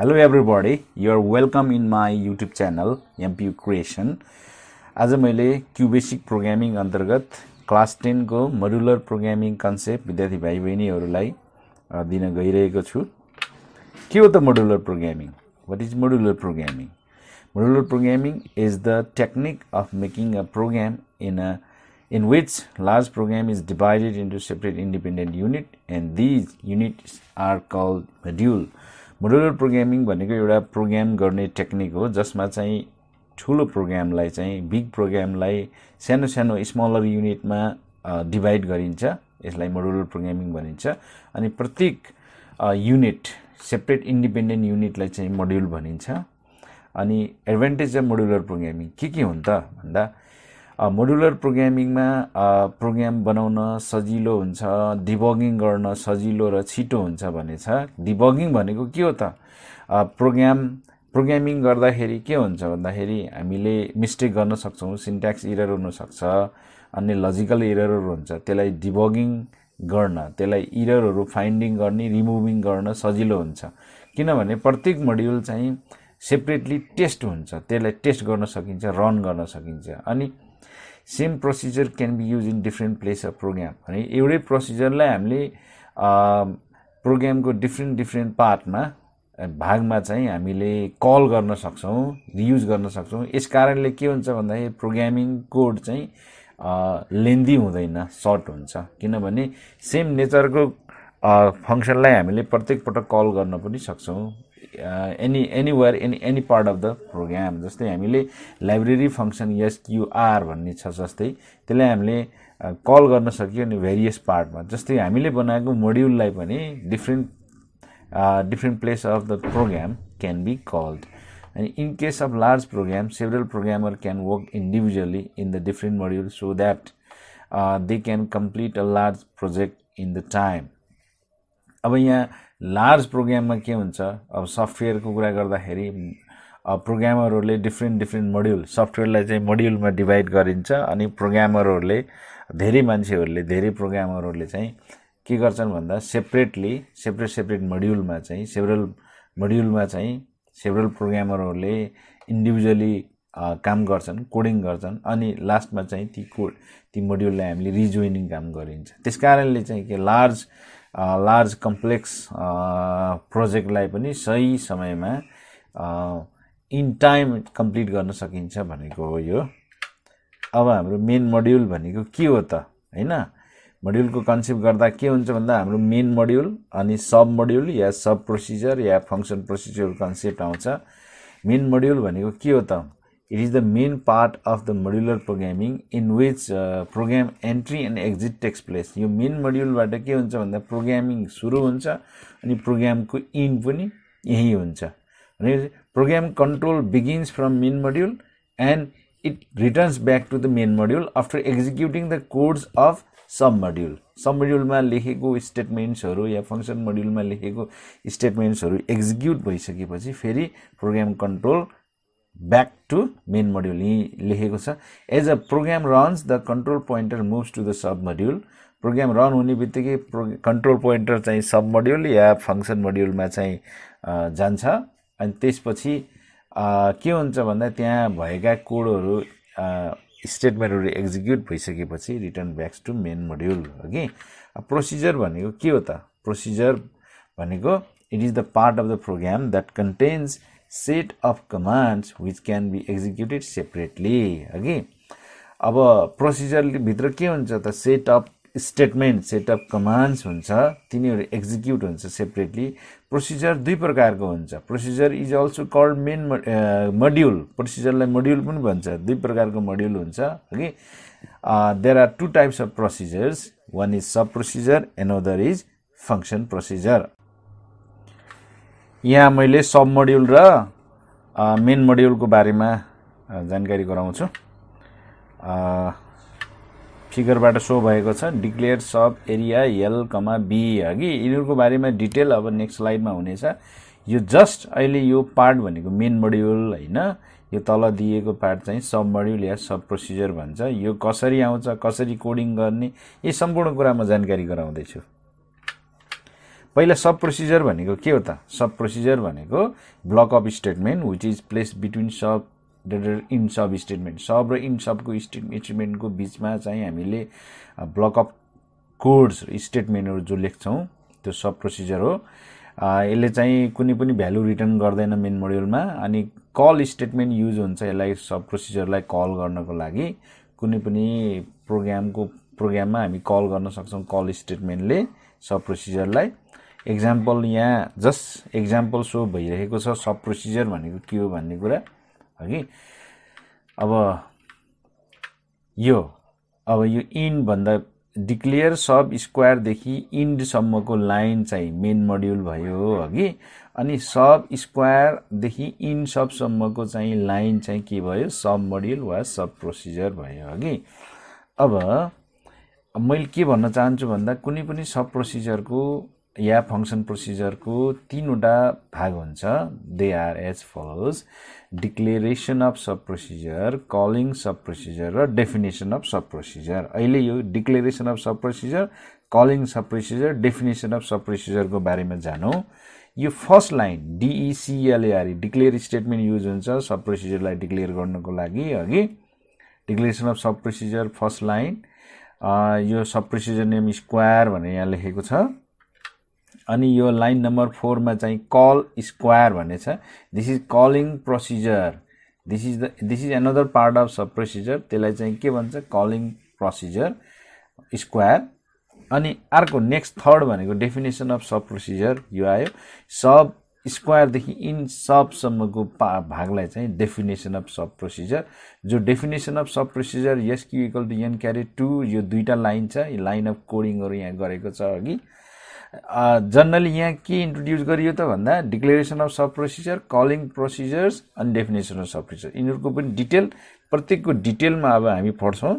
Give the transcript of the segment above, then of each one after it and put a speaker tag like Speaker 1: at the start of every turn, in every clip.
Speaker 1: Hello everybody you're welcome in my YouTube channel MPU creation आज मैले QBasic programming अन्तर्गत class टेनको modular programming concept विद्यार्थी भाइ बहिनीहरूलाई दिन गइरहेको छु के हो त modular programming what is modular programming modular programming is the technique of making a program in a in which large program is divided into separate independent unit and these units are called module modular programming भनेको एउटा programme गर्ने technique हो जसमा चाहिँ ठुलो प्रोग्रामलाई चाहिँ big प्रोग्रामलाई सानो सानो स्मलर युनिटमा डिभाइड गरिन्छ यसलाई मोडुलर प्रोग्रामिङ भनिन्छ अनि प्रत्येक युनिट सेपरेट इन्डिपेन्डेन्ट युनिटलाई चाहिँ मोड्युल भनिन्छ अनि एडभान्टेज अफ मोडुलर प्रोग्रामिङ के के हुन् त भन्दा मोडुलर प्रोग्रामिङमा प्रोग्राम बनाउन सजिलो हुन्छ डिबगिङ गर्न सजिलो र छिटो हुन्छ भने छ डिबगिङ भनेको के हो त प्रोग्राम प्रोग्रामिङ गर्दाखेरि के हुन्छ भन्दाखेरि हामीले मिस्टेक गर्न सक्छौँ सिन्ट्याक्स इरर हुनसक्छ अन्य लजिकल इररहरू हुन्छ त्यसलाई डिबगिङ गर्न त्यसलाई इररहरू फाइन्डिङ गर्ने रिमुभिङ गर्न सजिलो हुन्छ किनभने प्रत्येक मोड्युल चाहिँ सेपरेटली टेस्ट हुन्छ त्यसलाई टेस्ट गर्न सकिन्छ रन गर्न सकिन्छ अनि same procedure can be use in different place of program अनि एउटै प्रोसिजरलाई हामीले प्रोग्रामको डिफ्रेन्ट डिफ्रेन्ट पार्टमा भागमा चाहिँ हामीले कल गर्न सक्छौँ रियुज गर्न सक्छौँ यस कारणले के हुन्छ भन्दाखेरि प्रोग्रामिङ कोड चाहिँ लेन्दी हुँदैन सर्ट हुन्छ किनभने सेम नेचरको फङ्सनलाई हामीले प्रत्येक पटक कल गर्न पनि सक्छौँ any anywhere any any part of the program जस्तै हामीले लाइब्रेरी फङ्सन एसक्युआर भन्ने छ जस्तै त्यसलाई हामीले कल uh, गर्न सक्यो नि भेरियस पार्टमा जस्तै हामीले बनाएको मोड्युललाई पनि different different place of the program can be called अनि in case of large program several programmer can work individually in the different module so that they can complete a large project in the time अब यहाँ large प्रोग्राममा के हुन्छ अब सफ्टवेयरको कुरा गर्दाखेरि प्रोग्रामरहरूले डिफ्रेन्ट डिफ्रेन्ट मोड्युल सफ्टवेयरलाई चाहिँ मोड्युलमा डिभाइड गरिन्छ अनि प्रोग्रामरहरूले धेरै मान्छेहरूले धेरै प्रोग्रामरहरूले चाहिँ के गर्छन् भन्दा सेपरेटली सेपरेट सेपरेट मोड्युलमा चाहिँ सेभरल मड्युलमा चाहिँ सेभरल प्रोग्रामरहरूले इन्डिभिजुअली काम गर्छन् कोडिङ गर्छन् अनि लास्टमा चाहिँ ती कोड ती मोड्युललाई हामीले रिजोइनिङ काम गरिन्छ त्यस कारणले चाहिँ के लार्ज लार्ज कम्प्लेक्स प्रोजेक्टलाई पनि सही समयमा इन टाइम कम्प्लिट गर्न सकिन्छ भनेको हो यो अब हाम्रो मेन मोड्युल भनेको के हो त होइन मड्युलको कन्सेप्ट गर्दा के हुन्छ भन्दा हाम्रो मेन मोड्युल अनि सब मोड्युल या सब प्रोसिजर या फङ्सन प्रोसिजर कन्सेप्ट आउँछ मेन मोड्युल भनेको के हो त It is the main part of the modular programming in which uh, program entry and exit takes place. यो मेन मड्युलबाट के हुन्छ भन्दा प्रोग्रामिङ सुरु हुन्छ अनि प्रोग्रामको इन पनि यही हुन्छ भने program control begins from main module and it returns back to the main module after executing the codes of sub module sub मड्युलमा लेखेको स्टेटमेन्ट्सहरू या फङ्सन मड्युलमा लेखेको स्टेटमेन्ट्सहरू एक्जिक्युट भइसकेपछि फेरि program control back to main module यहीँ लेखेको छ as a program runs the control pointer moves to the sub module program run हुने बित्तिकै प्रो कन्ट्रोल पोइन्टर चाहिँ सब मोड्युल या फङ्सन मड्युलमा चाहिँ जान्छ अनि त्यसपछि के हुन्छ भन्दा त्यहाँ भएका कोडहरू स्टेटमेन्टहरू एक्जिक्युट भइसकेपछि return backs to main module हो कि प्रोसिजर भनेको के हो त प्रोसिजर भनेको it is the part of the program that contains set of commands which can be executed separately हगि अब प्रोसिजरभित्र के हुन्छ त set of statement set of commands हुन्छ तिनीहरू एक्जिक्युट हुन्छ सेपरेटली प्रोसिजर दुई प्रकारको हुन्छ procedure is also called main module प्रोसिजरलाई मड्युल पनि भन्छ दुई प्रकारको मड्युल हुन्छ हगि there are two types of procedures one is sub procedure and other is function procedure यहाँ मैले सब मोड्युल र मेन मोड्युलको बारेमा जानकारी गराउँछु फिगरबाट सो भएको छ declare sub area L comma B हगि यिनीहरूको बारेमा डिटेल अब नेक्स्ट स्लाइडमा हुनेछ यो जस्ट अहिले यो पार्ट भनेको मेन मोड्युल होइन यो तल दिएको पार्ट चाहिँ सब मोड्युल या सब प्रोसिजर भन्छ यो कसरी आउँछ कसरी कोडिङ गर्ने यी सम्पूर्ण कुरा म जानकारी गराउँदैछु पहिला सब प्रोसिजर भनेको के हो त सब प्रोसिजर भनेको block of statement which is place between sub in sub statement sub र इन सबको स्टेटमेन्टको बिचमा चाहिँ हामीले ब्लक अफ कोड्स स्टेटमेन्टहरू जो लेख्छौँ त्यो सब प्रोसिजर हो यसले चाहिँ कुनै पनि भ्यालु रिटर्न गर्दैन मेन मोड्युलमा अनि कल स्टेटमेन्ट युज हुन्छ यसलाई सब प्रोसिजरलाई कल गर्नको लागि कुनै पनि प्रोग्रामको प्रोग्राममा हामी कल गर्न सक्छौँ कल स्टेटमेन्टले सब प्रोसिजरलाई एक्जाम्पल यहाँ जस्ट एक्जाम्पल सो भइरहेको छ सब प्रोसिजर भनेको के हो भन्ने कुरा हो अब यो अब यो इन्डभन्दा भन्दा डिक्लेयर सब स्क्वायरदेखि इन्डसम्मको लाइन चाहिँ मेन मोड्युल भयो हो कि अनि सब स्क्वायरदेखि इन्ड सबसम्मको चाहिँ लाइन चाहिँ के भयो सब मोड्युल वा सब प्रोसिजर भयो हो कि अब मैले के भन्न चाहन्छु भन्दा कुनै पनि सब प्रोसिजरको या फङ्सन प्रोसिजरको तिनवटा भाग हुन्छ they are as follows declaration of sub procedure calling sub procedure र डेफिनेसन अफ सब प्रोसिजर अहिले यो declaration of sub procedure calling sub procedure definition of सब प्रोसिजरको बारेमा जानौँ यो first line डिइसिएलएआरई declare statement use हुन्छ सब प्रोसिजरलाई डिक्लेयर गर्नको लागि अघि declaration of sub procedure first line यो सब प्रोसिजर नेम स्क्वायर भनेर यहाँ लेखेको छ अनि यो लाइन नम्बर फोरमा चाहिँ कल स्क्वायर भन्ने छ this is calling procedure this is the this is another part of sub procedure त्यसलाई चाहिँ के भन्छ कलिङ प्रोसिजर स्क्वायर अनि अर्को नेक्स्ट थर्ड भनेको डेफिनेसन अफ सब प्रोसिजर यो आयो सब स्क्वायरदेखि इन सबसम्मको पा भागलाई चाहिँ डेफिनेसन अफ सब प्रोसिजर जो डेफिनेसन अफ सब प्रोसिजर यस equal to N caret two यो दुईवटा लाइन छ यो लाइन अफ कोडिङहरू यहाँ गरेको छ अघि जनरली यहाँ के इन्ट्रोड्युस गरियो त भन्दा declaration of sub procedure calling procedures अनि डेफिनेसन अफ सब प्रोसिजर यिनीहरूको पनि डिटेल प्रत्येकको डिटेलमा अब हामी पढ्छौँ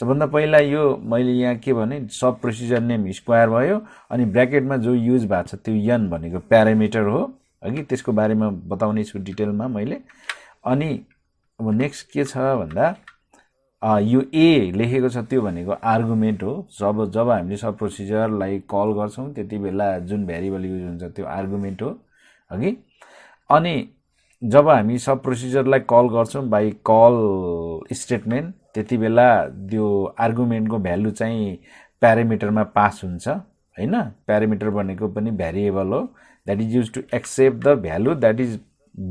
Speaker 1: सबभन्दा पहिला यो मैले यहाँ के भने सब प्रोसिजर नेम स्क्वायर भयो अनि ब्राकेटमा जो युज भएको छ त्यो यन भनेको प्यारामिटर हो है त्यसको बारेमा बताउने छु डिटेलमा मैले अनि अब नेक्स्ट के छ भन्दा यो ए लेखेको छ त्यो भनेको आर्गुमेन्ट हो जब जब हामीले सब प्रोसिजरलाई कल गर्छौँ त्यति बेला जुन भेरिएबल युज हुन्छ त्यो आर्गुमेन्ट हो अघि अनि जब हामी सब प्रोसिजरलाई कल गर्छौँ बाई कल स्टेटमेन्ट त्यति बेला त्यो आर्गुमेन्टको भ्यालु चाहिँ प्यारामिटरमा पास हुन्छ होइन प्यारामिटर भनेको पनि भेरिएबल हो that is use to accept the value that is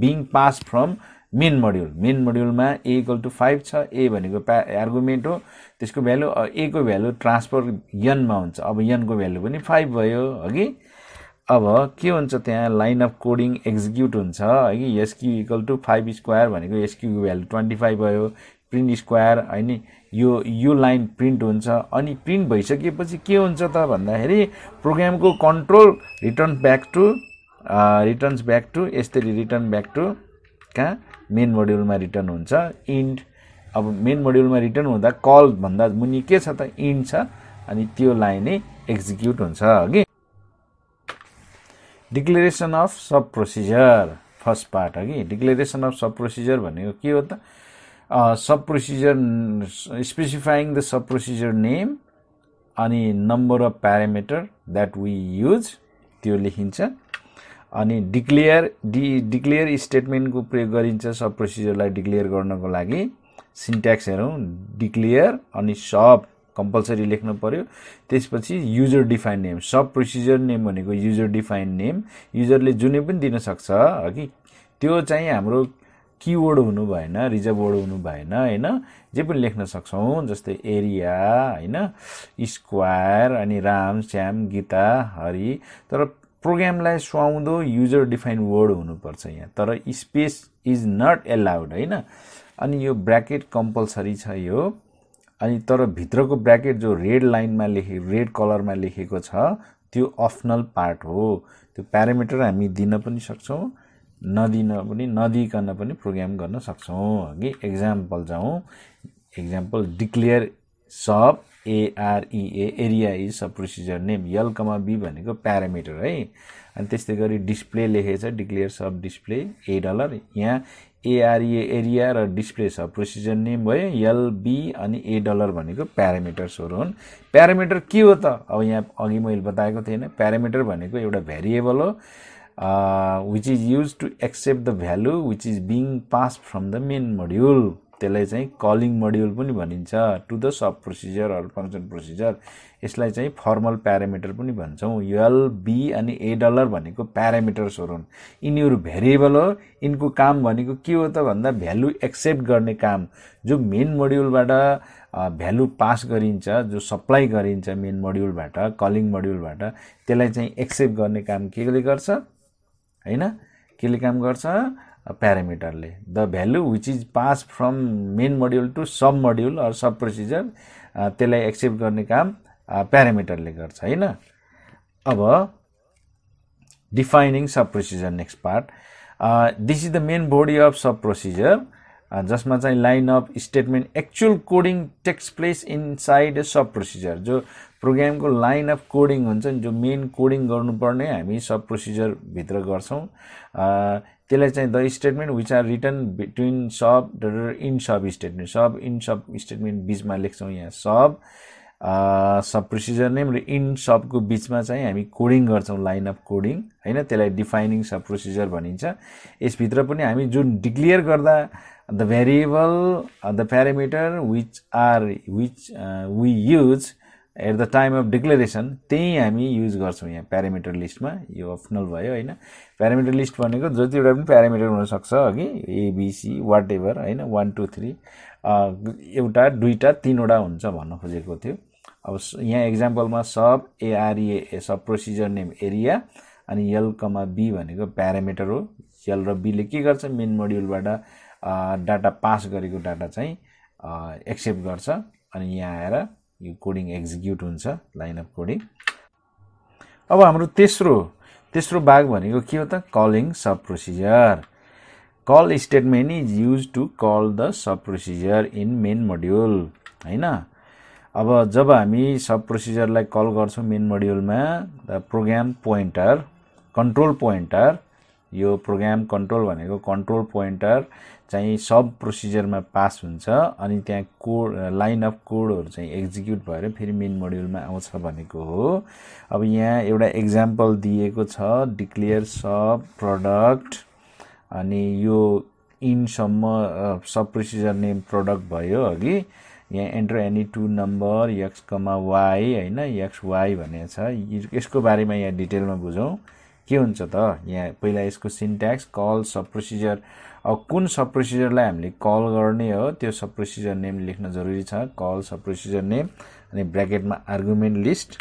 Speaker 1: being pass from main module main मोड्युलमा ए इक्वल टु फाइभ छ ए भनेको प्या आर्गुमेन्ट हो त्यसको भ्यालु एको भ्यालु ट्रान्सफर यनमा हुन्छ अब यनको भ्यालु पनि फाइभ भयो हगि अब के हुन्छ त्यहाँ लाइन अफ कोडिङ एक्जिक्युट हुन्छ है SQ equal to five square भनेको एसक्युको भ्यालु ट्वेन्टी फाइभ भयो प्रिन्ट स्क्वायर होइन यो यो लाइन प्रिन्ट हुन्छ अनि प्रिन्ट भइसकेपछि के हुन्छ त भन्दाखेरि प्रोग्रामको control return back to returns back to यसरी रिटर्न ब्याक टु कहाँ मेन मोड्युलमा रिटर्न हुन्छ इन्ड अब मेन मोड्युलमा रिटर्न हुँदा कल भन्दा मुनि के छ त इन्ड छ अनि त्यो लाइनै एक्जिक्युट हुन्छ अघि declaration of sub procedure first part अघि डिक्लेरेसन अफ सब प्रोसिजर भनेको के हो त sub procedure specifying the sub procedure name अनि number of parameter that we use त्यो लेखिन्छ अनि डिक्लेयर डि डिक्लेयर स्टेटमेन्टको प्रयोग गरिन्छ सब प्रोसिजरलाई डिक्लेयर गर्नको लागि सिन्ट्याक्स हेरौँ डिक्लेयर अनि सब कम्पलसरी लेख्नु पऱ्यो त्यसपछि user define name sub procedure name भनेको युजर डिफाइन नेम युजरले जुनै पनि दिनसक्छ कि त्यो चाहिँ हाम्रो किवर्ड हुनु भएन रिजर्भ वर्ड हुनु भएन होइन जे पनि लेख्न सक्छौँ जस्तै एरिया होइन स्क्वायर अनि राम श्याम गीता हरि तर प्रोग्रामलाई सुहाउँदो युजर डिफाइन वर्ड हुनुपर्छ यहाँ तर स्पेस इज नट एलाउड होइन अनि यो ब्राकेट कम्पलसरी छ यो अनि तर भित्रको ब्राकेट जो रेड लाइनमा लेखे रेड कलरमा लेखेको छ त्यो अफनल पार्ट हो त्यो प्यारामिटर हामी दिन पनि सक्छौँ नदिन पनि नदिकन पनि प्रोग्राम गर्न सक्छौँ अघि एक्जाम्पल जाउँ example declare sub A R E A area is sub procedure name L comma B भनेको प्यारामिटर है अनि त्यस्तै गरी डिस्प्ले लेखेको छ declare sub display A dollar यहाँ एआरइए एरिया e, र डिस्प्ले सब प्रोसिजर नेम भयो यल बी अनि ए डलर भनेको प्यारामिटर्सहरू हुन् प्यारामिटर के हो त अब यहाँ अघि मैले बताएको थिएन प्यारामिटर भनेको एउटा भेरिएबल हो which is use to accept the value which is being pass from the main module त्यसलाई चाहिँ कलिङ मोड्युल पनि भनिन्छ to the sub procedure or function procedure यसलाई चाहिँ फर्मल प्यारामिटर पनि भन्छौँ युएल बी अनि ए डलर भनेको प्यारामिटर्सहरू हुन् यिनीहरू भेरिएबल हो यिनको काम भनेको के हो त भन्दा भ्यालु एक्सेप्ट गर्ने काम जो मेन मोड्युलबाट भ्यालु पास गरिन्छ जो सप्लाई गरिन्छ मेन मोड्युलबाट कलिङ मोड्युलबाट त्यसलाई चाहिँ एक्सेप्ट गर्ने काम केले गर्छ होइन केले काम गर्छ प्यारामिटरले the value which is pass from main module to sub module or sub procedure त्यसलाई एक्सेप्ट गर्ने काम प्यारामिटरले uh, गर्छ होइन अब defining sub procedure next part this is the main body of sub procedure जसमा चाहिँ line of statement actual coding takes place inside a sub procedure जो प्रोग्रामको लाइन अफ कोडिङ हुन्छ नि जो मेन कोडिङ गर्नुपर्ने हामी सब प्रोसिजरभित्र गर्छौँ uh, त्यसलाई चाहिँ the statement which are return between sub in sub statement sub in sub statement बिचमा लेख्छौँ यहाँ सब सब प्रोसिजर नेम र इन सबको बिचमा चाहिँ हामी कोडिङ गर्छौँ लाइन अफ कोडिङ होइन त्यसलाई डिफाइनिङ सब प्रोसिजर भनिन्छ यसभित्र पनि हामी जुन डिक्लियर गर्दा the variable the parameter which are which we use at the time of declaration त्यही हामी युज गर्छौँ यहाँ प्यारामिटर लिस्टमा यो अप्सनल भयो होइन प्यारामिटर लिस्ट भनेको जतिवटा पनि प्यारामिटर हुनसक्छ अघि एबिसी वाट एभर होइन वान टू थ्री एउटा दुईवटा तिनवटा हुन्छ भन्न खोजेको थियो अब यहाँ इक्जाम्पलमा sub ARA e, sub procedure name area अनि यल कमा बी भनेको प्यारामिटर हो यल र बीले के गर्छ मेन मोड्युलबाट डाटा पास गरेको डाटा चाहिँ एक्सेप्ट गर्छ अनि यहाँ आएर यो कोडिङ एक्जिक्युट हुन्छ लाइन अफ कोडिङ अब हाम्रो तेस्रो तेस्रो भाग भनेको के हो त calling sub procedure call statement is use to call the sub procedure in main module होइन अब जब हामी सब प्रोसिजरलाई कल गर्छौँ मेन मोड्युलमा the program pointer control pointer यो प्रोग्राम कन्ट्रोल भनेको कन्ट्रोल पोइन्टर चाहिँ सब प्रोसिजरमा पास हुन्छ अनि त्यहाँ कोड लाइन अफ कोडहरू चाहिँ एक्जिक्युट भएर फेरि मेन मोड्युलमा आउँछ भनेको हो अब यहाँ एउटा इक्जाम्पल दिएको छ डिक्लेयर सब प्रडक्ट अनि यो इनसम्म सब प्रोसिजर नेम प्रडक्ट भयो अघि यहाँ enter any two number X comma Y होइन यक्स वाई भनेको छ यसको बारेमा यहाँ डिटेलमा बुझौँ के हुन्छ त यहाँ पहिला यसको सिन्ट्याक्स कल सब प्रोसिजर अब कुन सब प्रोसिजरलाई हामीले कल गर्ने हो त्यो सब प्रोसिजर नेम लेख्न जरुरी छ कल सब प्रोसिजर नेम अनि ब्राकेटमा आर्गुमेन्ट लिस्ट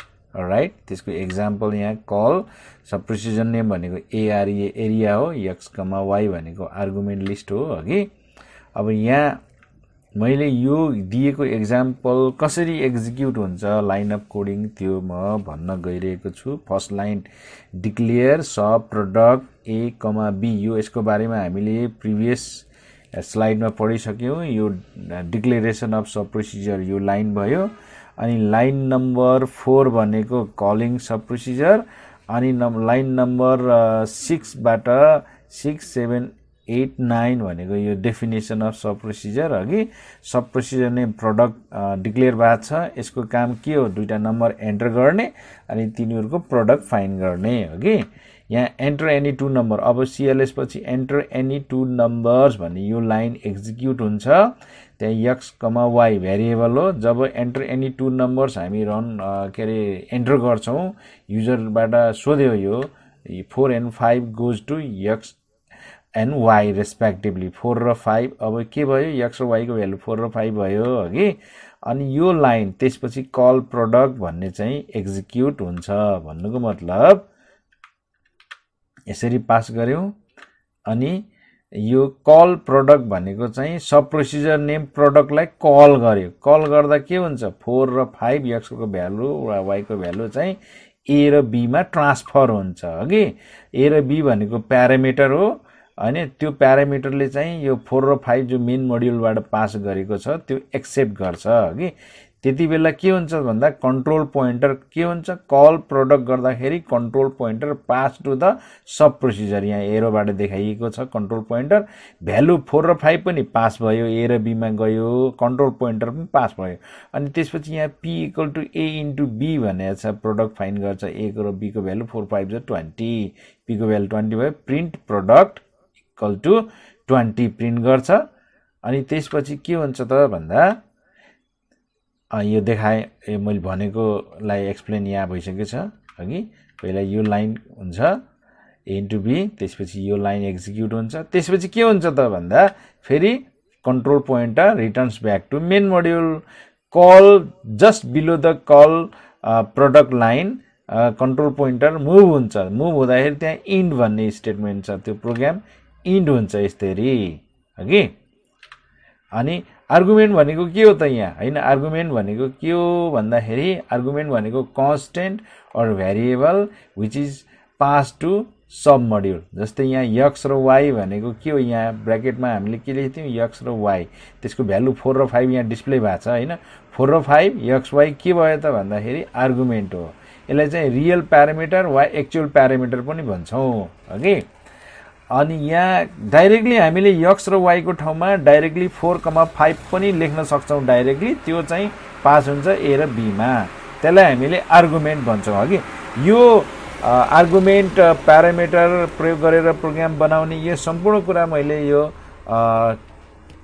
Speaker 1: राइट त्यसको एक्जाम्पल यहाँ कल सब प्रोसिजर नेम भनेको एआरए एरिया e हो कमा वाई भनेको आर्गुमेन्ट लिस्ट हो कि अब यहाँ मैले यो दिएको एक्जाम्पल कसरी एक्जिक्युट हुन्छ लाइन अफ कोडिङ त्यो म भन्न गइरहेको छु first line declare sub product A comma B यो यसको बारेमा हामीले प्रिभियस स्लाइडमा पढिसक्यौँ यो डिक्लेरेसन अफ सब प्रोसिजर यो लाइन भयो अनि लाइन नम्बर फोर भनेको कलिङ सब प्रोसिजर अनि नम् लाइन नम्बर सिक्सबाट सिक्स सेभेन एट नाइन भनेको यो डेफिनेसन अफ सब प्रोसिजर हो कि सब प्रोसिजर नै प्रडक्ट डिक्लेयर भएको छ यसको काम के हो दुईवटा नम्बर एन्टर गर्ने अनि तिनीहरूको प्रडक्ट फाइन गर्ने हो कि यहाँ एन्टर एनी टु नम्बर अब सिएलएस पछि एन्टर एनी टु नम्बर्स भन्ने यो लाइन एक्जिक्युट हुन्छ त्यहाँ यक्स कमा वाई भेरिएबल हो जब एन्टर एनी टु नम्बर्स हामी रन के अरे एन्टर गर्छौँ युजरबाट सोध्यो यो four and five goes to X and Y respectively four र फाइभ अब के भयो यक्स र वाईको भ्यालु फोर र फाइभ भयो हगि अनि यो लाइन त्यसपछि कल प्रडक्ट भन्ने चाहिँ एक्जिक्युट हुन्छ भन्नुको मतलब यसरी पास गऱ्यौँ अनि यो कल प्रडक्ट भनेको चाहिँ सब प्रोसिजर नेम प्रडक्टलाई कल गर्यो कल गर्दा के हुन्छ फोर र फाइभ यक्सको भ्यालु र वाईको भ्यालु चाहिँ ए र बीमा ट्रान्सफर हुन्छ हगि ए र बी भनेको प्यारामिटर हो होइन त्यो प्यारामिटरले चाहिँ यो फोर र फाइभ जो मेन मोड्युलबाट पास गरेको छ त्यो एक्सेप्ट गर्छ कि त्यति बेला के हुन्छ भन्दा कन्ट्रोल पोइन्टर के हुन्छ कल प्रडक्ट गर्दाखेरि control pointer pass to the sub procedure यहाँ एरोबाट देखाइएको छ कन्ट्रोल पोइन्टर भ्यालु फोर र फाइभ पनि पास भयो ए र बीमा गयो कन्ट्रोल पोइन्टर पनि पास भयो अनि त्यसपछि यहाँ P equal to A into B भनेर छ प्रडक्ट फाइन गर्छ एको र बीको भ्यालु फोर फाइभ छ ट्वेन्टी पीको भ्यालु ट्वेन्टी भयो print product equal to twenty print गर्छ अनि त्यसपछि के हुन्छ त भन्दा यो देखाएँ मैले भनेकोलाई एक्सप्लेन यहाँ भइसकेको छ अघि पहिला यो लाइन हुन्छ ए इन्टु बी त्यसपछि यो लाइन एक्जिक्युट हुन्छ त्यसपछि के हुन्छ त भन्दा फेरि control point returns back to main module call just below the call product line control pointer move हुन्छ मुभ हुँदाखेरि त्यहाँ इन्ड भन्ने स्टेटमेन्ट छ त्यो प्रोग्राम इन्ड हुन्छ यसरी हगि अनि आर्गुमेन्ट भनेको के हो त यहाँ होइन आर्गुमेन्ट भनेको के हो भन्दाखेरि आर्गुमेन्ट भनेको constant or variable which is pass to sub module जस्तै यहाँ यक्स र वाई भनेको के हो यहाँ ब्राकेटमा हामीले के लेखेको थियौँ यक्स र वाई त्यसको भ्यालु फोर र फाइभ यहाँ डिस्प्ले भएको छ होइन फोर र फाइभ यक्स वाई के भयो त भन्दाखेरि आर्गुमेन्ट हो यसलाई चाहिँ रियल प्यारामिटर वा एक्चुअल प्यारामिटर पनि भन्छौँ हगि अनि यहाँ डाइरेक्टली हामीले यक्स र वाईको ठाउँमा डाइरेक्टली फोर कमा फाइभ पनि लेख्न सक्छौँ डाइरेक्टली त्यो चाहिँ पास हुन्छ ए र बीमा त्यसलाई हामीले आर्गुमेन्ट भन्छौँ हगि यो आर्गुमेन्ट प्यारामिटर प्रयोग गरेर प्रोग्राम बनाउने यो सम्पूर्ण कुरा मैले यो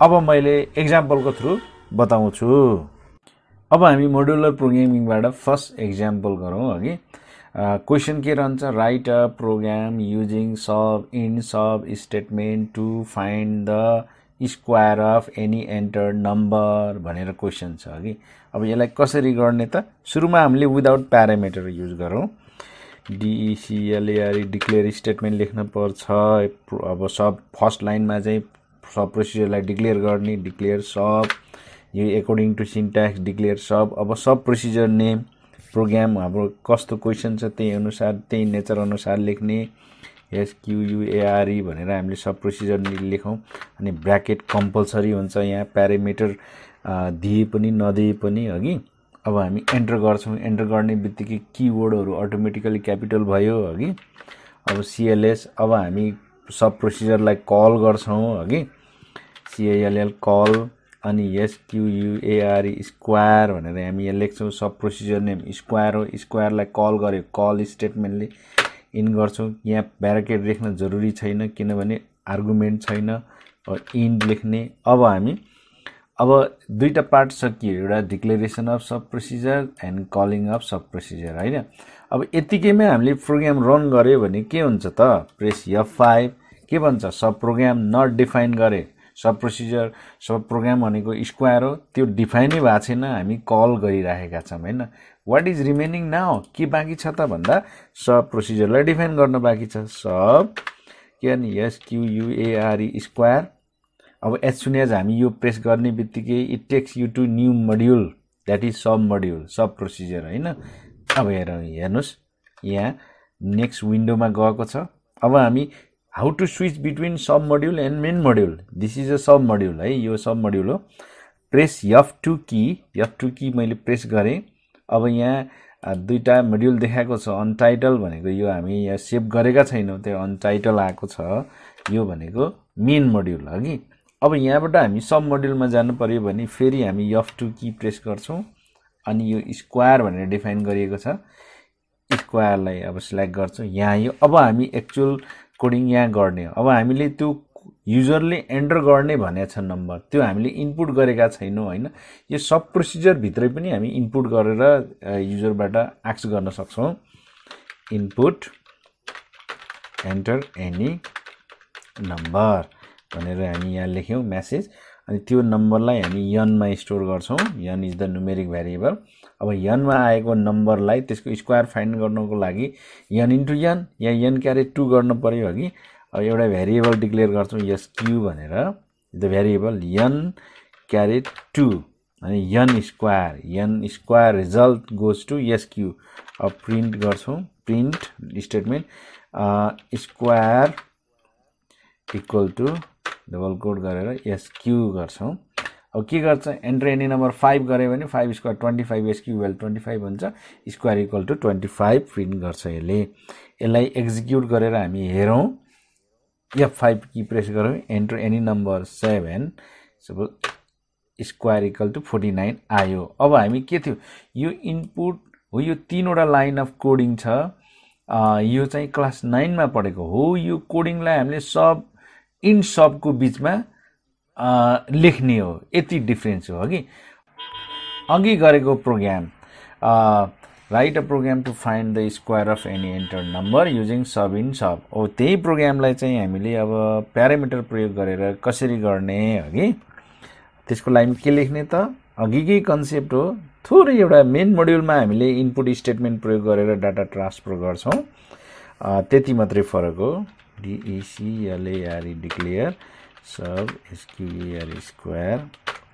Speaker 1: अब मैले एक्जाम्पलको थ्रु बताउँछु अब हामी मोडुलर प्रोग्रामिङबाट फर्स्ट एक्जाम्पल गरौँ हगि क्वेसन के रहन्छ write a program using sub in sub statement to find the square of any enter number भनेर क्वेसन छ कि अब यसलाई कसरी गर्ने त सुरुमा हामीले विदाउट प्यारामिटर युज गरौँ डिइसिएलएआर डिक्लेयर स्टेटमेन्ट लेख्न लेख्नुपर्छ अब सब फर्स्ट लाइनमा चाहिँ सब प्रोसिजरलाई डिक्लेयर गर्ने डिक्लेयर सब यो according to syntax declare sub अब सब प्रोसिजर नेम प्रोग्राम हाम्रो कस्तो क्वेसन छ त्यही अनुसार त्यही नेचर अनुसार लेख्ने एसक्युयुएआरई e भनेर हामीले सब प्रोसिजर लेखौँ अनि ब्राकेट कम्पलसरी हुन्छ यहाँ प्यारामिटर दिए पनि नदिए पनि हगि अब हामी एन्टर गर्छौँ एन्टर गर्ने बित्तिकै किवर्डहरू अटोमेटिकली क्यापिटल भयो हगि अब सिएलएस अब हामी सब प्रोसिजरलाई कल गर्छौँ अघि सिएलएल कल अनि एसक्युयुएआर स्क्वायर e भनेर हामी यहाँ लेख्छौँ सब प्रोसिजर नेम स्क्वायर हो स्क्वायरलाई कल गर्यो कल स्टेटमेन्टले इन गर्छौँ यहाँ ब्याराकेट लेख्न जरुरी छैन किनभने आर्गुमेन्ट छैन इन लेख्ने अब हामी अब दुईवटा पार्ट सकियो एउटा declaration of sub procedure and calling of sub procedure होइन अब यत्तिकैमा हामीले प्रोग्राम रन गऱ्यो भने के हुन्छ त प्रेस यफ फाइभ के भन्छ सब प्रोग्राम नट डिफाइन गरेँ सब प्रोसिजर सब प्रोग्राम भनेको स्क्वायर हो त्यो डिफाइनै भएको छैन हामी कल गरिराखेका छौँ होइन वाट इज रिमेनिङ नाउ के बाँकी छ त भन्दा सब प्रोसिजरलाई डिफाइन गर्न बाँकी छ सब के अनि यस क्युयुएआरई स्क्वायर अब एज सुन एज हामी यो प्रेस गर्ने बित्तिकै it takes you to new module that is sub module sub procedure होइन अब हेर हेर्नुहोस् यहाँ नेक्स्ट विन्डोमा गएको छ अब हामी how to switch between sub module and main module this is a sub module है यो सब मड्युल हो प्रेस यफ टु कि यफ टु कि मैले प्रेस गरेँ अब यहाँ दुईवटा मड्युल देखाएको छ अनटाइटल भनेको यो हामी यहाँ सेभ गरेका छैनौँ त्यो अनटाइटल आएको छ यो भनेको मेन मोड्युल हो कि अब यहाँबाट हामी सब मोड्युलमा जानु पऱ्यो भने फेरि हामी यफ टु कि प्रेस गर्छौँ अनि यो स्क्वायर भनेर डिफाइन गरिएको छ स्क्वायरलाई अब सिलेक्ट गर्छौँ यहाँ यो अब हामी एक्चुअल कोडिङ यहाँ गर्ने अब हामीले त्यो युजरले एन्टर गर्ने भनेको छ नम्बर त्यो हामीले इनपुट गरेका छैनौँ होइन यो सब प्रोसिजरभित्रै पनि हामी इनपुट गरेर युजरबाट आक्स गर्न सक्छौँ इनपुट एन्टर एनी नम्बर भनेर हामी यहाँ लेख्यौँ म्यासेज अनि त्यो नम्बरलाई हामी यनमा स्टोर गर्छौँ N is the numeric variable अब यनमा आएको नम्बरलाई त्यसको स्क्वायर फाइन्ड गर्नको लागि यन इन्टु यन या यन क्यारे टू गर्नु पऱ्यो अघि अब एउटा भेरिएबल डिक्लेयर गर्छौँ यस क्यु भनेर the variable N caret two अनि N square N square result goes to S Q अब प्रिन्ट गर्छौँ print statement square equal to double code गरेर एसक्यु गर्छौँ अब के गर्छ एन्ट्री एनी नम्बर फाइभ गऱ्यो भने five square twenty five SQL twenty five हुन्छ square equal to twenty five print गर्छ यसले यसलाई एक्जिक्युट गरेर हामी हेरौँ एफ फाइभ कि प्रेस गरौँ entry any number seven suppose square equal to forty nine आयो अब हामी के थियो यो इनपुट हो यो तिनवटा लाइन अफ कोडिङ छ यो चाहिँ क्लास नाइनमा पढेको हो यो कोडिङलाई हामीले सब इन सबको बिचमा लेख्ने हो यति डिफ्रेन्स हो अघि अघि गरेको program write a program to find the square of any enter number using sub in sub हो त्यही प्रोग्रामलाई चाहिँ हामीले अब प्यारामिटर प्रयोग गरेर कसरी गर्ने अघि त्यसको लागि के लेख्ने त अघिकै कन्सेप्ट हो थोरै एउटा मेन मोड्युलमा हामीले इनपुट स्टेटमेन्ट प्रयोग गरेर डाटा ट्रान्सफर गर्छौँ त्यति मात्रै फरक हो DECLARE declare e sub SQUARE square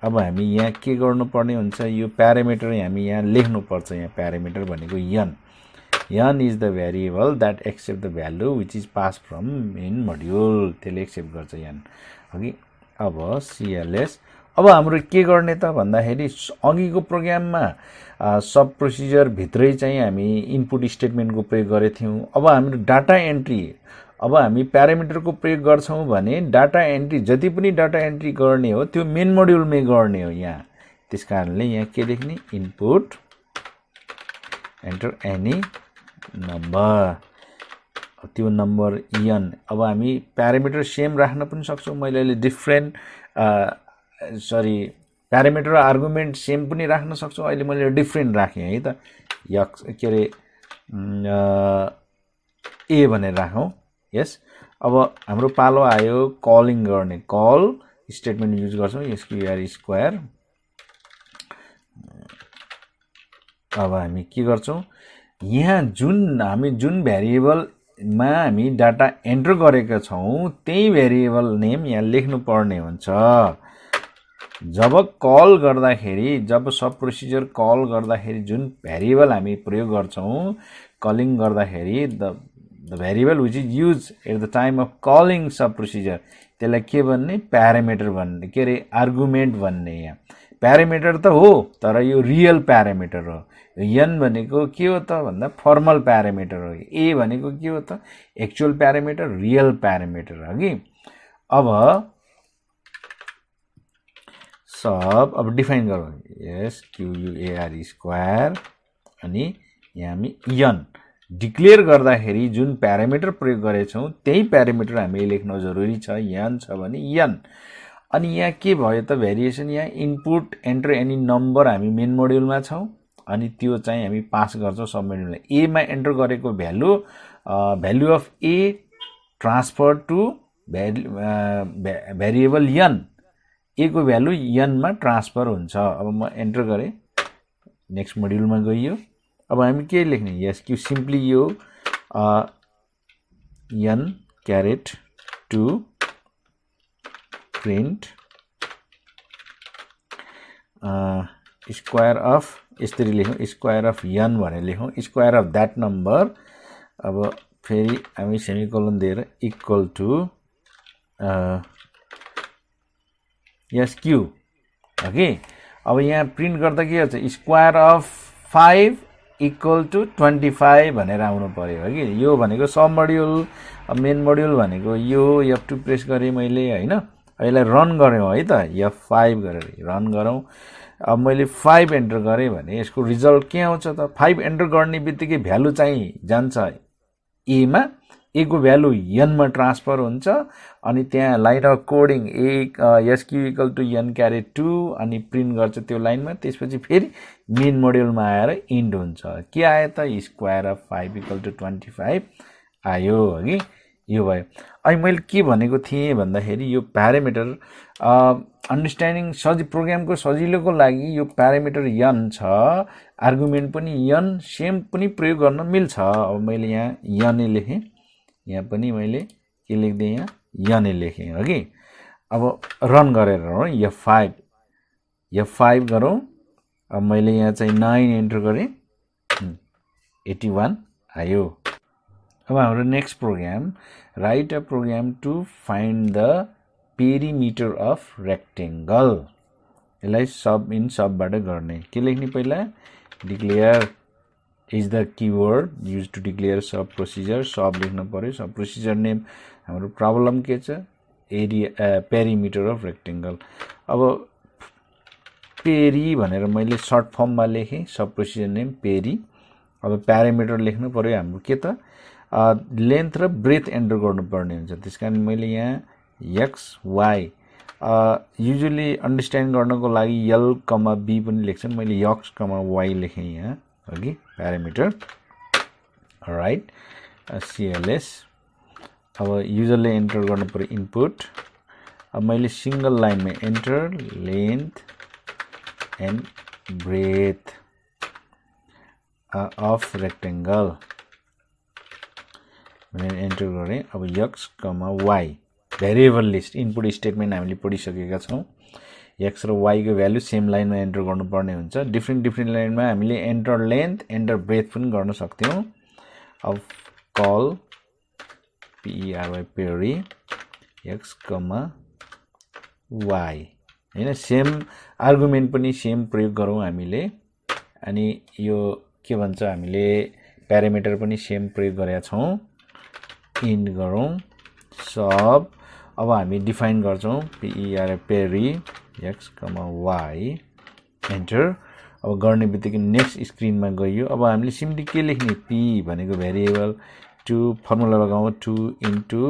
Speaker 1: अब हामी यहाँ के गर्नुपर्ने हुन्छ यो प्यारामिटर हामी यहाँ लेख्नुपर्छ यहाँ प्यारामिटर भनेको N N is the variable that accept the value which is pass from main module त्यसले एक्सेप्ट गर्छ यन हगि अब सिएलएस अब हाम्रो के गर्ने त भन्दाखेरि अघिको प्रोग्राममा सब प्रोसिजरभित्रै चाहिँ हामी इनपुट स्टेटमेन्टको प्रयोग गरेको थियौँ अब हाम्रो डाटा एन्ट्री अब हामी प्यारामिटरको प्रयोग गर्छौँ भने डाटा एन्ट्री जति पनि डाटा एन्ट्री गर्ने हो त्यो मेन मोड्युलमै गर्ने हो यहाँ त्यस कारणले यहाँ के लेख्ने इनपुट एन्टर एनी नम्बर त्यो नम्बर इएन अब हामी प्यारामिटर सेम राख्न पनि सक्छौँ मैले अहिले different sorry parameter argument same पनि राख्न सक्छौँ अहिले मैले डिफ्रेन्ट राखेँ है त यक्स के अरे ए भनेर राखौँ यस अब हाम्रो पालो आयो कलिङ गर्ने कल स्टेटमेन्ट युज गर्छौँ यसको एसक्युआर स्क्वायर अब हामी के गर्छौँ यहाँ जुन हामी जुन भेरिएबलमा हामी डाटा एन्टर गरेका छौँ त्यही भेरिएबल नेम यहाँ लेख्नु पर्ने हुन्छ जब कल गर्दाखेरि जब सब प्रोसिजर कल गर्दाखेरि जुन भेरिएबल हामी प्रयोग गर्छौँ कलिङ गर्दाखेरि the the variable which is use at the time of calling sub procedure त्यसलाई के भन्ने प्यारामिटर भन्ने के अरे आर्गुमेन्ट भन्ने यहाँ प्यारामिटर त हो तर यो रियल प्यारामिटर हो यन भनेको के हो त भन्दा फर्मल प्यारामिटर हो ए भनेको के हो त एक्चुअल प्यारामिटर रियल प्यारामिटर हो कि अब सब अब डिफाइन गरौँ यस क्युयुएआर स्क्वायर अनि यहाँ हामी यन डिक्लेयर गर्दाखेरि जुन प्यारामिटर प्रयोग गरेछौँ त्यही प्यारामिटर हामीले लेख्न जरुरी छ यान छ भने यान अनि यहाँ के भयो त भेरिएसन यहाँ इनपुट एन्टर एनी नम्बर हामी मेन मोड्युलमा छौँ अनि त्यो चाहिँ हामी पास गर्छौँ सब मोड्युलमा एमा एन्टर गरेको value value of A transfer to भेल् भेरिएबल यन एको भ्यालु यनमा ट्रान्सफर हुन्छ अब म एन्टर गरेँ नेक्स्ट मोड्युलमा गइयो अब हम के लेखने यस क्यू सीम्पली यो N caret two print square of इस लेख स्क्वायर अफ यन लेख स्क्वायर अफ दैट नंबर अब फेरि हमें सेमिकोलन दिए equal to S Q okay अब यहाँ प्रिंट कर square of five equal to twenty five भनेर आउनु पऱ्यो कि यो भनेको सब मोड्युल मेन मोड्युल भनेको यो एफ टू प्रेस गरेँ मैले होइन यसलाई रन गऱ्यौँ है त एफ फाइभ गरेर रन गरौँ अब मैले फाइभ एन्टर गरेँ भने यसको रिजल्ट के आउँछ त फाइभ एन्टर गर्ने बित्तिकै भ्यालु चाहिँ जान्छ एमा एको भ्यालु यनमा ट्रान्सफर हुन्छ अनि त्यहाँ line of coding A equal to N caret two अनि प्रिन्ट गर्छ त्यो लाइनमा त्यसपछि फेरि मेन मोड्युलमा आएर इन्ड हुन्छ के आयो त square of five equal to twenty five आयो हगि यो भयो अनि मैले के भनेको थिएँ भन्दाखेरि यो प्यारामिटर अन्डरस्ट्यान्डिङ सजि प्रोग्रामको सजिलोको लागि यो प्यारामिटर यन छ आर्गुमेन्ट पनि यन सेम पनि प्रयोग गर्न मिल्छ अब मैले यहाँ यनै लेखेँ यहाँ पनि मैले के लेख्दै यहाँ यनै लेखेँ हो कि अब रन गरेर हो फाइभ फाइभ गरौँ अब मैले यहाँ चाहिँ नाइन एन्टर गरेँ एट्टी वान आयो अब हाम्रो next program write a program to find the perimeter of rectangle यसलाई सब इन सबबाट गर्ने के लेख्ने पहिला declare is the keyword use to declare sub procedure sub लेख्नु पऱ्यो सब प्रोसिजर नेम हाम्रो प्रब्लम के छ एरिया पेरिमिटर अफ रेक्टेङ्गल अब पेरी भनेर मैले सर्ट फर्ममा लेखेँ सब प्रोसिजर नेम पेरी अब प्यारामिटर लेख्नु पऱ्यो हाम्रो के त लेन्थ र ब्रेथ एन्टर गर्नुपर्ने हुन्छ त्यस कारण मैले यहाँ एक्स वाई युजली अन्डरस्ट्यान्ड गर्नको लागि यल कमा बी पनि लेख्छन् मैले यक्स कमा वाई लेखेँ यहाँ अघि प्यारामिटर राइट सिएलएस अब युजरले एन्टर गर्नु पऱ्यो इनपुट अब मैले सिङ्गल लाइनमा enter length and breadth of rectangle भनेर एन्टर गरेँ अब X comma Y variable list input statement हामीले पढिसकेका छौँ यक्स र वाइको भ्यालु सेम लाइनमा एन्टर गर्नुपर्ने हुन्छ डिफ्रेन्ट डिफ्रेन्ट लाइनमा हामीले एन्टर लेन्थ एन्टर ब्रेथ पनि गर्न सक्थ्यौँ अब call PRY peri X comma Y होइन सेम आर्गुमेन्ट पनि सेम प्रयोग गरौँ हामीले अनि यो के भन्छ हामीले प्यारामिटर पनि सेम प्रयोग गरेका छौँ इन्ड गरौँ सब अब हामी डिफाइन गर्छौँ PER peri X comma Y enter अब गर्ने बित्तिकै नेक्स्ट स्क्रिनमा गयो अब हामीले सिम्पली के लेख्ने पी भनेको भेरिएबल टु फर्मुला लगाउँ two into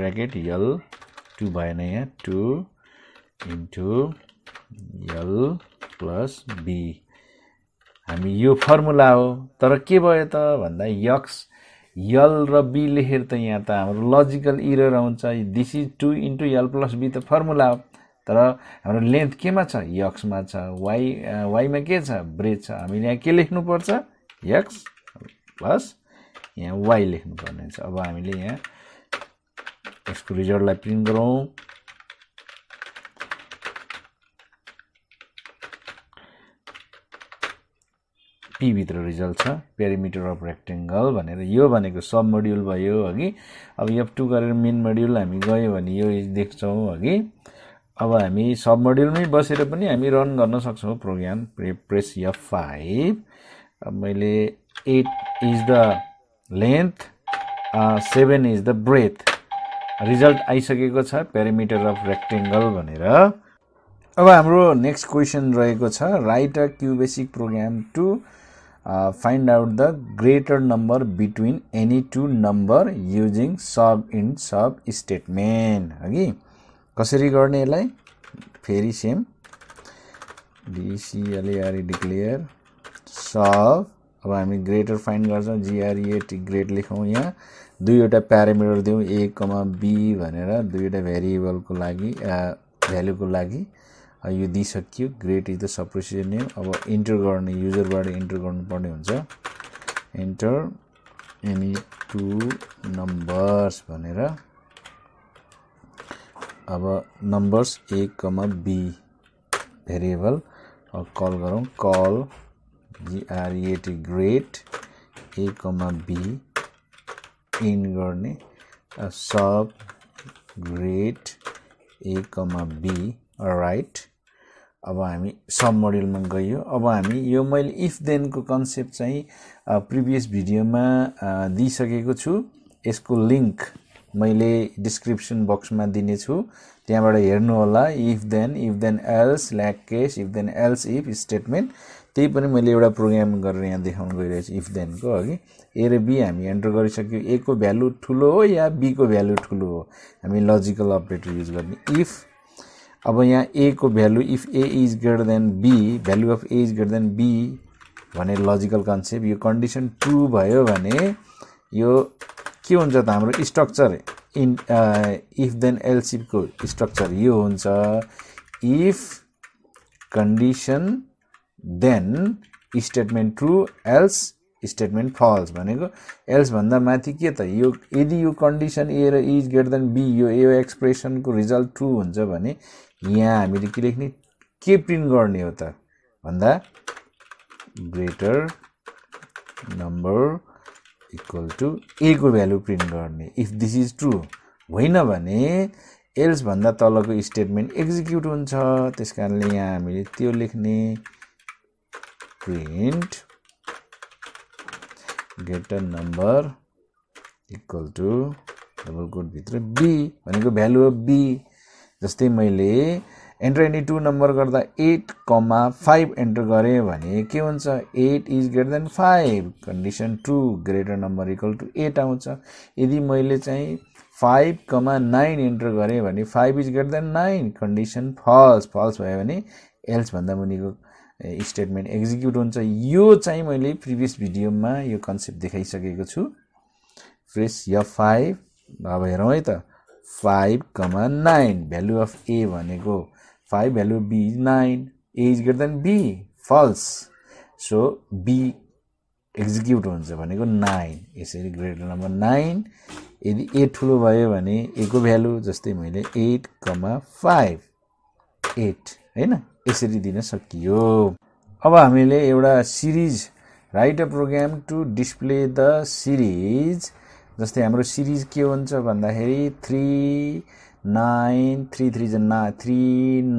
Speaker 1: bracket L two भएन यहाँ two into L plus B हामी यो फर्मुला हो तर के भयो त भन्दा यक्स यल र बी लेखेर त यहाँ त हाम्रो लजिकल इरर आउँछ this is two into L plus B त फर्मुला हो तर हाम्रो लेन्थ केमा छ यक्समा छ वाइ वाइमा uh, के छ ब्रेथ छ हामीले यहाँ के लेख्नुपर्छ यक्स प्लस यहाँ वाइ लेख्नुपर्ने छ अब हामीले यहाँ यसको रिजल्टलाई प्रिन्ट गरौँ पीभित्र रिजल्ट छ पेरिमिटर अफ रेक्टेङ्गल भनेर यो भनेको सब मोड्युल भयो हगि अब एफ टू गरेर मेन मोड्युल हामी गयो भने यो देख्छौँ हगि अब हामी सब मोड्युलमै बसेर पनि हामी रन गर्न सक्छौँ प्रोग्राम प्रे प्रेस एफ फाइभ अब मैले eight is the length seven is the breadth result आइसकेको छ पेरिमिटर अफ रेक्टेङ्गल भनेर अब हाम्रो नेक्स्ट क्वेसन रहेको छ write a QBASIC program to find out the greater number between any two number using sub in sub statement अघि कसरी गर्ने यसलाई फेरि सेम डिसिएलएआरए डिक्लेयर सब अब हामी ग्रेटर फाइन्ड गर्छौँ जिआरइएटी ग्रेट लेखौँ यहाँ दुईवटा प्यारामिटर दिउँ ए कमा बी भनेर दुईवटा भेरिएबलको लागि भ्यालुको लागि यो दिइसकियो ग्रेट इज द सप्रेसिजन नेम अब इन्टर गर्ने युजरबाट इन्टर गर्नुपर्ने हुन्छ इन्टर एनी टु नम्बर्स भनेर अब numbers A comma B variable call गरौँ call GRAT great A comma B in गर्ने sub great A comma B right अब हामी सब मोडलमा गयो अब हामी यो मैले इफ देनको कन्सेप्ट चाहिँ प्रिभियस भिडियोमा दिइसकेको छु यसको लिङ्क मैले डिस्क्रिप्सन बक्समा दिनेछु त्यहाँबाट हेर्नुहोला if then if then else ल्याक case if then else if statement त्यही पनि मैले एउटा प्रोग्राम गरेर यहाँ देखाउनु गइरहेको छु इफ देनको हगि ए र बी हामी एन्टर गरिसक्यो ए को भ्यालु ठुलो हो या बीको भ्यालु ठुलो हो हामी लजिकल अपरेटर युज गर्ने इफ अब यहाँ ए को value if A is greater than B value of A is greater than B भने लजिकल कन्सेप्ट यो कन्डिसन ट्रु भयो भने यो के हुन्छ त हाम्रो स्ट्रक्चर इन इफ देन एलसिपको स्ट्रक्चर यो हुन्छ if condition then statement true else statement false भनेको एल्सभन्दा माथि के त यो यदि यो कन्डिसन ए र इज ग्रेटर देन बी यो ए एक्सप्रेसनको रिजल्ट ट्रु हुन्छ भने यहाँ हामीले के लेख्ने के प्रिन्ट गर्ने हो त भन्दा greater number equal to A को भ्यालु प्रिन्ट गर्ने इफ दिस इज ट्रु होइन भने एल्सभन्दा तलको स्टेटमेन्ट एक्जिक्युट हुन्छ त्यस कारणले यहाँ हामीले त्यो लेख्ने print greater number equal to double कोडभित्र बी भनेको भ्यालु अफ बी जस्तै मैले एन्टर एनी टू नम्बर गर्दा एट कमा फाइभ एन्टर गरेँ भने के हुन्छ eight is greater than five condition true greater number equal to eight आउँछ यदि मैले चाहिँ फाइभ कमा नाइन एन्टर गरेँ भने five is greater than nine condition false false भयो भने भन्दा मुनिको स्टेटमेन्ट एक्जिक्युट हुन्छ यो चाहिँ मैले प्रिभियस भिडियोमा यो कन्सेप्ट देखाइसकेको छु फ्रेस य फाइभ अब हेरौँ है त five comma nine value of A भनेको five value B is nine A is greater than B false so B execute हुन्छ भनेको नाइन यसरी ग्रेटर नम्बर नाइन यदि ए ठुलो भयो भने ए को भ्यालु जस्तै मैले एट कमा फाइभ एट होइन यसरी दिन सकियो अब हामीले एउटा series write a program to display the series जस्तै हाम्रो सिरिज के हुन्छ भन्दाखेरि थ्री नाइन थ्री थ्री ज ना three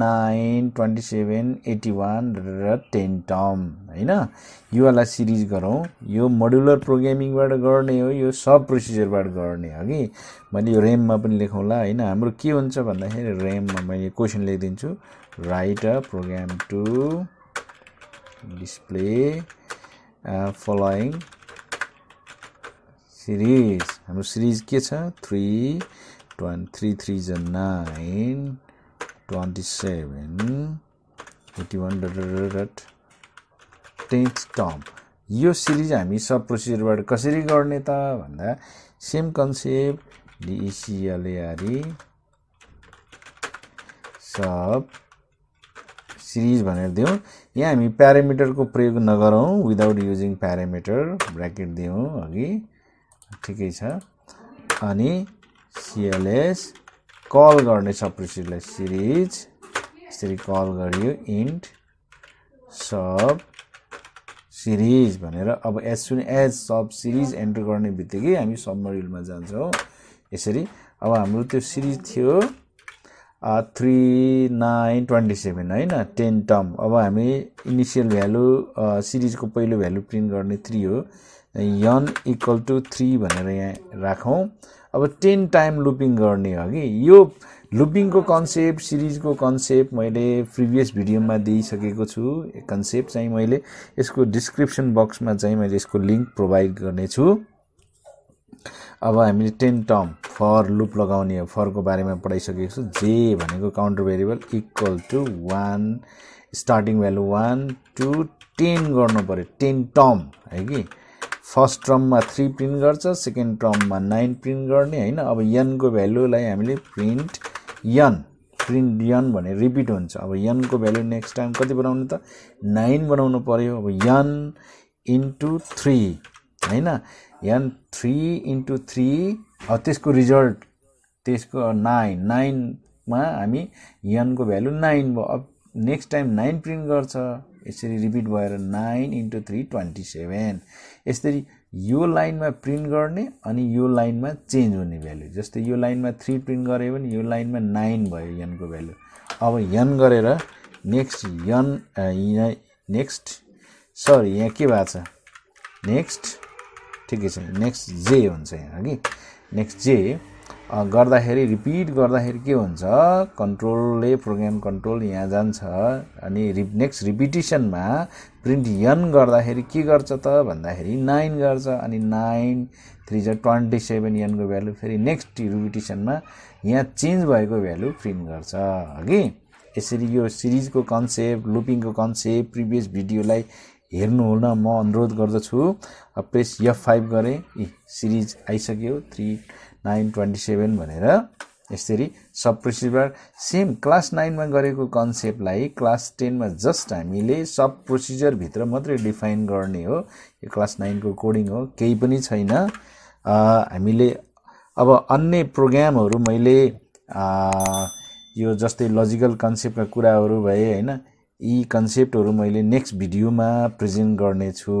Speaker 1: nine twenty seven eighty one र टेन टर्म होइन योवाला सिरिज गरौँ यो मोडुलर प्रोग्रामिङबाट गर्ने हो यो सब प्रोसिजरबाट गर्ने हो कि मैले यो ऱ्याममा पनि लेखौँला होइन हाम्रो के हुन्छ भन्दाखेरि ऱ्याममा मैले क्वेसन लेखिदिन्छु write a program to display following series हाम्रो सिरिज के छ थ्री ट्वेन्टी थ्री थ्री जन nine twenty seven eighty one dot tenth term यो सिरिज हामी सब प्रोसिजरबाट कसरी गर्ने त भन्दा same concept DECLARE sub series भनेर दिउँ यहाँ हामी प्यारामिटरको प्रयोग नगरौँ विदाउट युजिङ प्यारामिटर ब्राकेट दिउँ अघि ठिकै छ अनि सिएलएस कल गर्ने छ सिरिज यसरी कल गरियो इन्ट सब सिरिज भनेर अब as soon as sub series enter गर्ने बित्तिकै हामी सब सबमरिलमा जान्छौँ यसरी अब हाम्रो त्यो सिरिज थियो थ्री नाइन ट्वेन्टी सेभेन होइन टेन टर्म अब हामी इनिसियल भ्यालु सिरिजको पहिलो भ्यालु प्रिन्ट गर्ने थ्री हो यन इक्वल टु थ्री भनेर यहाँ राखौँ अब टेन टाइम लुपिङ गर्ने हो कि यो लुपिङको कन्सेप्ट सिरिजको कन्सेप्ट मैले प्रिभियस भिडियोमा दिइसकेको छु कन्सेप्ट चाहिँ मैले यसको डिस्क्रिप्सन बक्समा चाहिँ मैले यसको लिङ्क प्रोभाइड गर्नेछु अब हामीले टेन टर्म फर लुप लगाउने हो फरको बारेमा पढाइसकेको छु जे भनेको counter variable equal to one starting value one to ten गर्नु पऱ्यो टेन टर्म है कि फर्स्ट टर्ममा थ्री प्रिन्ट गर्छ सेकेन्ड टर्ममा नाइन प्रिन्ट गर्ने होइन अब यनको भ्यालुलाई हामीले प्रिन्ट यन प्रिन्ट यन भने रिपिट हुन्छ अब यनको भ्यालु नेक्स्ट टाइम कति बनाउनु त नाइन बनाउनु पऱ्यो अब यन इन्टु थ्री होइन यन थ्री इन्टु थ्री त्यसको रिजल्ट त्यसको नाइन नाइनमा हामी यनको भ्यालु नाइन भयो अब नेक्स्ट टाइम नाइन प्रिन्ट गर्छ यसरी रिपिट भएर nine into three twenty seven यसरी यो लाइनमा प्रिन्ट गर्ने अनि यो लाइनमा चेन्ज हुने भ्याल्यु जस्तै यो लाइनमा थ्री प्रिन्ट गऱ्यो भने यो लाइनमा नाइन भयो यनको भ्याल्यु अब यन गरेर नेक्स्ट यन नेक्स्ट सरी यहाँ के भएको छ नेक्स्ट ठिकै छ नेक्स्ट जे हुन्छ यहाँ कि नेक्स्ट जे गर्दाखेरि रिपिट गर्दाखेरि के हुन्छ कन्ट्रोलले प्रोग्राम कन्ट्रोल यहाँ जान्छ अनि रि नेक्स्ट रिपिटिसनमा प्रिन्ट यन गर्दाखेरि के गर्छ त भन्दाखेरि नाइन गर्छ अनि नाइन थ्री जा ट्वेन्टी सेभेन यनको भ्यालु फेरि नेक्स्ट रिपिटिसनमा यहाँ चेन्ज भएको भ्यालु प्रिन्ट गर्छ हगि यसरी यो सिरिजको कन्सेप्ट लुपिङको कन्सेप्ट प्रिभियस भिडियोलाई हेर्नुहुन म अनुरोध गर्दछु प्रेस एफ फाइभ गरेँ सिरिज आइसक्यो थ्री नाइन ट्वेन्टी सेभेन भनेर यसरी सब प्रोसिजर सेम क्लास नाइनमा गरेको कन्सेप्टलाई क्लास टेनमा जस्ट हामीले सब प्रोसिजरभित्र मात्रै डिफाइन गर्ने हो यो क्लास नाइनको कोडिङ हो केही पनि छैन हामीले अब अन्य प्रोग्रामहरू मैले यो जस्तै लजिकल कन्सेप्टका कुराहरू भए होइन यी कन्सेप्टहरू मैले नेक्स्ट भिडियोमा प्रेजेन्ट गर्नेछु